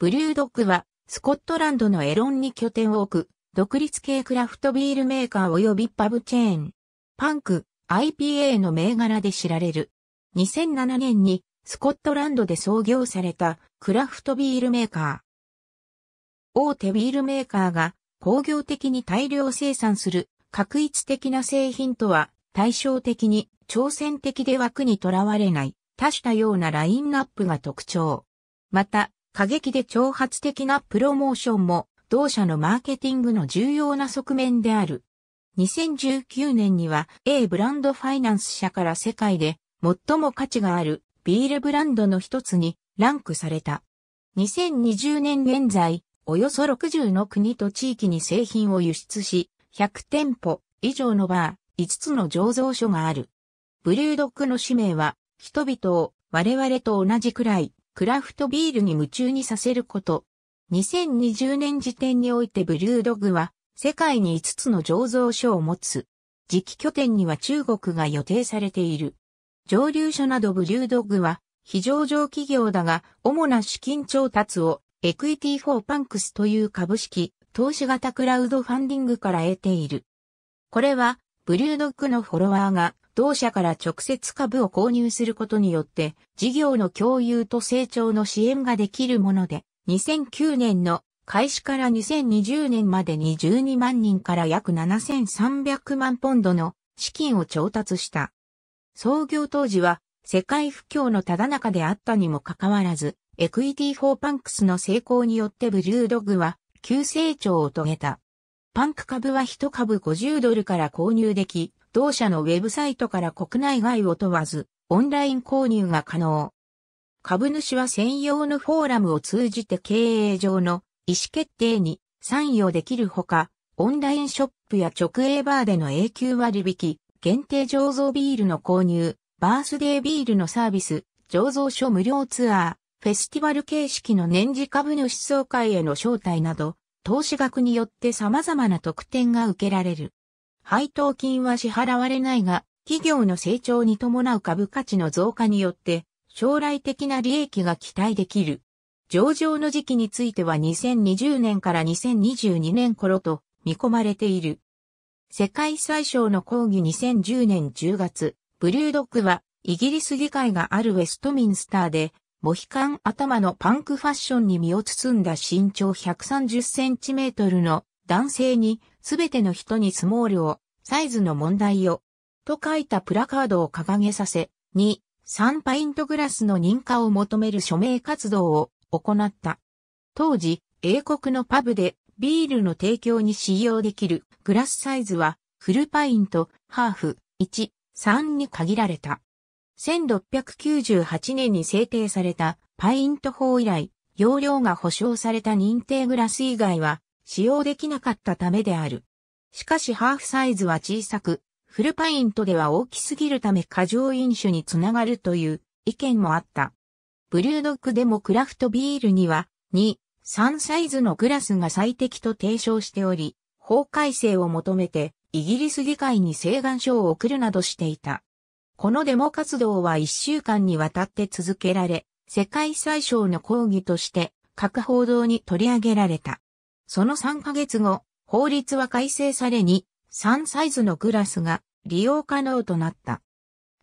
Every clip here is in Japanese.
ブリュードックは、スコットランドのエロンに拠点を置く、独立系クラフトビールメーカー及びパブチェーン、パンク、IPA の銘柄で知られる。2007年に、スコットランドで創業された、クラフトビールメーカー。大手ビールメーカーが、工業的に大量生産する、確一的な製品とは、対照的に、挑戦的で枠にとらわれない、多種多様なラインナップが特徴。また、過激で挑発的なプロモーションも同社のマーケティングの重要な側面である。2019年には A ブランドファイナンス社から世界で最も価値があるビールブランドの一つにランクされた。2020年現在、およそ60の国と地域に製品を輸出し、100店舗以上のバー、5つの醸造所がある。ブリュードックの使命は、人々を我々と同じくらいクラフトビールに夢中にさせること。2020年時点においてブリュードグは世界に5つの醸造所を持つ。時期拠点には中国が予定されている。蒸留所などブリュードグは非上場企業だが主な資金調達をエクイティフォーパンクスという株式、投資型クラウドファンディングから得ている。これはブリュードグのフォロワーが同社から直接株を購入することによって、事業の共有と成長の支援ができるもので、2009年の開始から2020年までに12万人から約7300万ポンドの資金を調達した。創業当時は世界不況のただ中であったにもかかわらず、エクイティ・フォー・パンクスの成功によってブルードグは急成長を遂げた。パンク株は1株50ドルから購入でき、同社のウェブサイトから国内外を問わず、オンライン購入が可能。株主は専用のフォーラムを通じて経営上の意思決定に参与できるほか、オンラインショップや直営バーでの永久割引、限定醸造ビールの購入、バースデービールのサービス、醸造所無料ツアー、フェスティバル形式の年次株主総会への招待など、投資額によって様々な特典が受けられる。配当金は支払われないが、企業の成長に伴う株価値の増加によって、将来的な利益が期待できる。上場の時期については2020年から2022年頃と見込まれている。世界最小の講義2010年10月、ブルードックはイギリス議会があるウェストミンスターで、モヒカン頭のパンクファッションに身を包んだ身長130センチメートルの男性にすべての人にスモールを、サイズの問題を、と書いたプラカードを掲げさせ、2、3パイントグラスの認可を求める署名活動を行った。当時、英国のパブでビールの提供に使用できるグラスサイズは、フルパイント、ハーフ、1、3に限られた。1698年に制定されたパイント法以来、容量が保証された認定グラス以外は、使用できなかったためである。しかしハーフサイズは小さく、フルパイントでは大きすぎるため過剰飲酒につながるという意見もあった。ブルードックでもクラフトビールには2、3サイズのグラスが最適と提唱しており、法改正を求めてイギリス議会に請願書を送るなどしていた。このデモ活動は1週間にわたって続けられ、世界最小の抗議として各報道に取り上げられた。その3ヶ月後、法律は改正されに、3サイズのグラスが利用可能となった。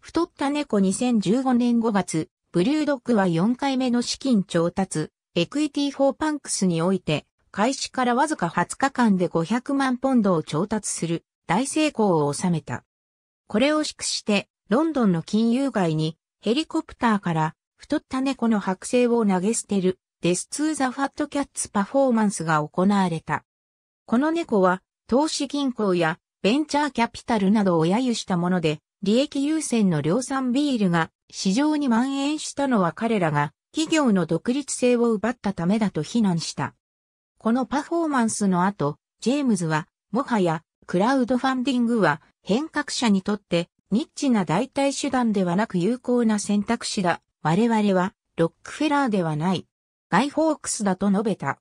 太った猫2015年5月、ブリュードックは4回目の資金調達、エクイティフォーパンクスにおいて、開始からわずか20日間で500万ポンドを調達する大成功を収めた。これを祝して、ロンドンの金融街にヘリコプターから太った猫の剥製を投げ捨てるデス・ツー・ザ・ファット・キャッツ・パフォーマンスが行われた。この猫は、投資銀行やベンチャーキャピタルなどを揶揄したもので、利益優先の量産ビールが市場に蔓延したのは彼らが企業の独立性を奪ったためだと非難した。このパフォーマンスの後、ジェームズは、もはや、クラウドファンディングは変革者にとってニッチな代替手段ではなく有効な選択肢だ。我々はロックフェラーではない。アイホークスだと述べた。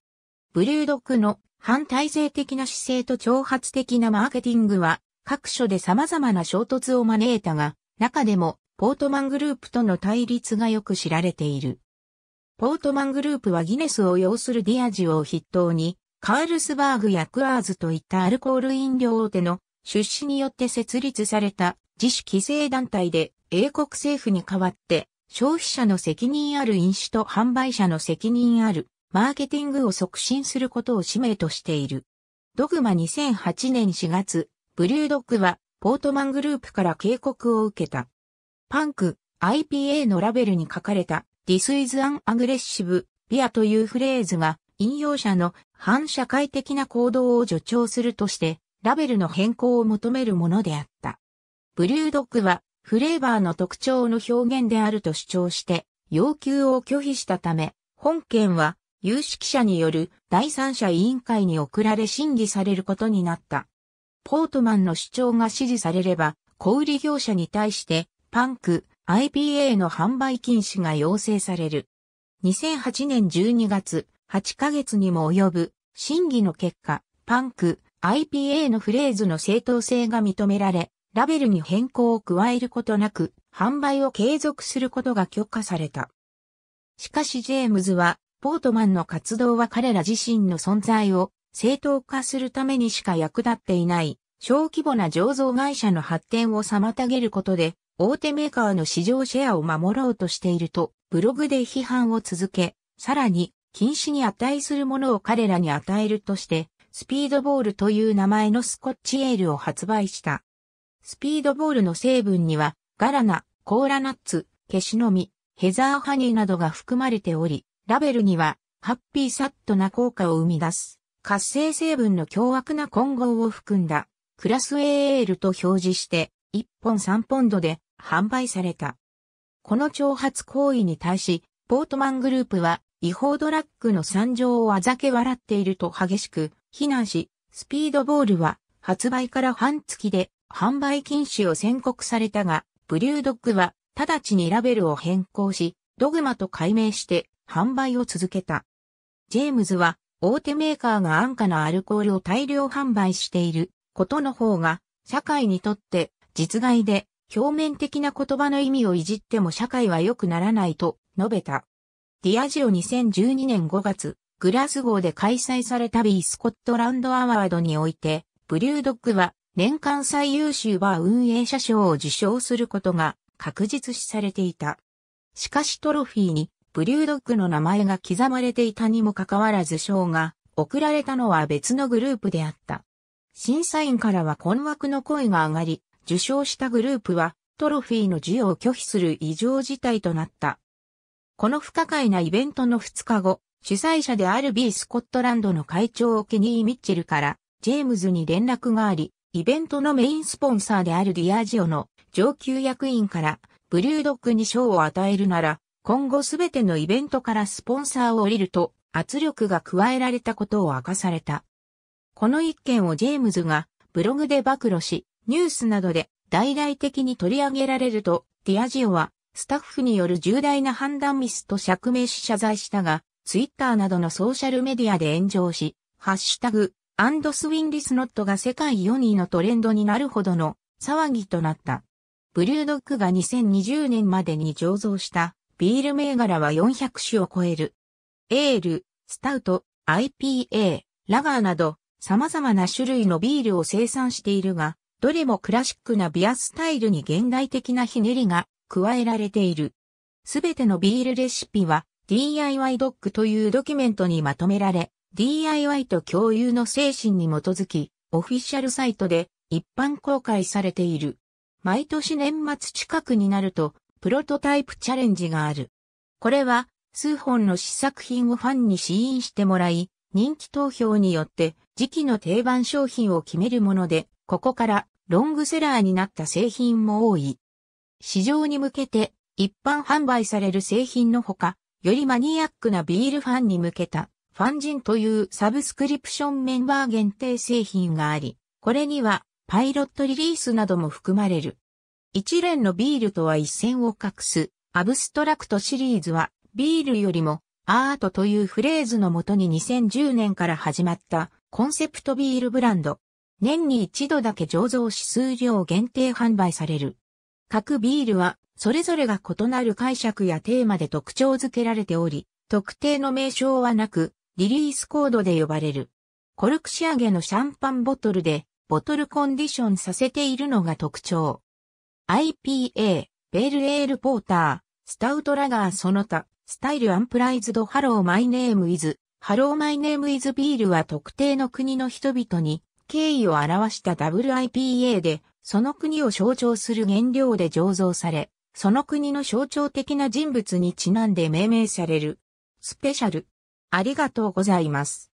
ブルードックの反体制的な姿勢と挑発的なマーケティングは各所で様々な衝突を招いたが、中でもポートマングループとの対立がよく知られている。ポートマングループはギネスを要するディアジオを筆頭に、カールスバーグやクアーズといったアルコール飲料大手の出資によって設立された自主規制団体で英国政府に代わって消費者の責任ある飲酒と販売者の責任あるマーケティングを促進することを使命としている。ドグマ2008年4月、ブリュードックはポートマングループから警告を受けた。パンク IPA のラベルに書かれた This is an aggressive beer というフレーズが引用者の反社会的な行動を助長するとしてラベルの変更を求めるものであった。ブリュードックはフレーバーの特徴の表現であると主張して、要求を拒否したため、本件は有識者による第三者委員会に送られ審議されることになった。ポートマンの主張が支持されれば、小売業者に対して、パンク、IPA の販売禁止が要請される。2008年12月、8ヶ月にも及ぶ審議の結果、パンク、IPA のフレーズの正当性が認められ、ラベルに変更を加えることなく、販売を継続することが許可された。しかしジェームズは、ポートマンの活動は彼ら自身の存在を正当化するためにしか役立っていない、小規模な醸造会社の発展を妨げることで、大手メーカーの市場シェアを守ろうとしていると、ブログで批判を続け、さらに、禁止に値するものを彼らに与えるとして、スピードボールという名前のスコッチエールを発売した。スピードボールの成分には、ガラナ、コーラナッツ、ケシノミ、ヘザーハニーなどが含まれており、ラベルには、ハッピーサットな効果を生み出す、活性成分の凶悪な混合を含んだ、クラス A エールと表示して、1本3ポンドで販売された。この挑発行為に対し、ポートマングループは、違法ドラッグの惨状をあざけ笑っていると激しく非難し、スピードボールは発売から半月で販売禁止を宣告されたが、ブリュードッグは直ちにラベルを変更し、ドグマと改名して販売を続けた。ジェームズは大手メーカーが安価なアルコールを大量販売していることの方が社会にとって実害で表面的な言葉の意味をいじっても社会は良くならないと述べた。ディアジオ2012年5月、グラスゴーで開催されたビースコットランドアワードにおいて、ブリュードッグは年間最優秀バー運営者賞を受賞することが確実視されていた。しかしトロフィーにブリュードッグの名前が刻まれていたにもかかわらず賞が贈られたのは別のグループであった。審査員からは困惑の声が上がり、受賞したグループはトロフィーの授与を拒否する異常事態となった。この不可解なイベントの2日後、主催者である B スコットランドの会長ケニー・ミッチェルからジェームズに連絡があり、イベントのメインスポンサーであるディアジオの上級役員からブリュードックに賞を与えるなら、今後すべてのイベントからスポンサーを降りると圧力が加えられたことを明かされた。この一件をジェームズがブログで暴露し、ニュースなどで大々的に取り上げられると、ディアジオはスタッフによる重大な判断ミスと釈明し謝罪したが、ツイッターなどのソーシャルメディアで炎上し、ハッシュタグ、アンドスウィンリスノットが世界4位のトレンドになるほどの騒ぎとなった。ブリュードックが2020年までに醸造したビール銘柄は400種を超える。エール、スタウト、IPA、ラガーなど様々な種類のビールを生産しているが、どれもクラシックなビアスタイルに現代的なひねりが加えられている。すべてのビールレシピは DIY ドックというドキュメントにまとめられ、DIY と共有の精神に基づき、オフィシャルサイトで一般公開されている。毎年年末近くになると、プロトタイプチャレンジがある。これは、数本の試作品をファンに試飲してもらい、人気投票によって時期の定番商品を決めるもので、ここからロングセラーになった製品も多い。市場に向けて一般販売される製品のほか、よりマニアックなビールファンに向けたファンジンというサブスクリプションメンバー限定製品があり、これにはパイロットリリースなども含まれる。一連のビールとは一線を画すアブストラクトシリーズはビールよりもアートというフレーズのもとに2010年から始まったコンセプトビールブランド。年に一度だけ醸造し数量限定販売される。各ビールはそれぞれが異なる解釈やテーマで特徴づけられており、特定の名称はなく、リリースコードで呼ばれる。コルク仕上げのシャンパンボトルで、ボトルコンディションさせているのが特徴。IPA、ベールエールポーター、スタウトラガーその他、スタイルアンプライズドハローマイネームイズ、ハローマイネームイズビールは特定の国の人々に敬意を表した WIPA で、その国を象徴する原料で醸造され、その国の象徴的な人物にちなんで命名される。スペシャル、ありがとうございます。